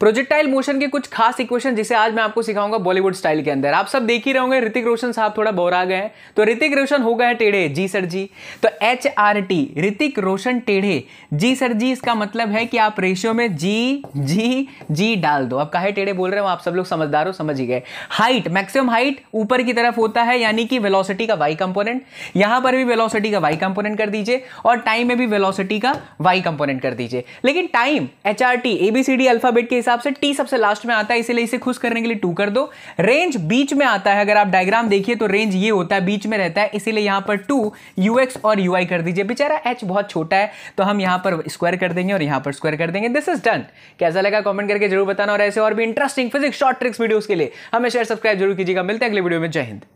projectile motion के कुछ खास इक्वेशन जिसे आज मैं आपको सिखाऊंगा बॉलीवुड स्टाइल के अंदर आप सब देख ही रहोगे ऋतिक रोशन साहब थोड़ा बोर आ गए हैं तो ऋतिक रोशन हो गए टेढ़े जी सर जी तो H R T Hrithik Roshan टेढ़े जी सर जी इसका मतलब है कि आप रेशियो में जी जी जी डाल दो अब काहे टेढ़े बोल रहे हो आप सब लोग समझदार हो समझ ही गए हाइट मैक्सिमम हाइट ऊपर की तरफ होता है यानी कि वेलोसिटी का वाई कंपोनेंट यहां पर भी वेलोसिटी का वाई कंपोनेंट कर दीजिए और टाइम में भी वेलोसिटी का वाई कंपोनेंट कर दीजिए लेकिन time H R T A B C D alphabet के हिसाब से टी सबसे लास्ट में आता है इसीलिए इसे खुश करने के लिए टू कर दो रेंज बीच में आता है अगर आप डायग्राम देखिए तो रेंज ये होता है बीच में रहता है इसीलिए यहां पर टू यू और यू कर दीजिए बेचारा एच बहुत छोटा है तो हम यहां पर स्क्वायर कर देंगे और यहां पर स्क्वायर कर देंगे दिस इज डन कैसा लगा कॉमेंट करके जरूर बताना और ऐसे और भी interesting physics short tricks video के लिए हमें शेयर सब्सक्राइब जरूर कीजिएगा मिलते हैं अगले वीडियो में जय हिंद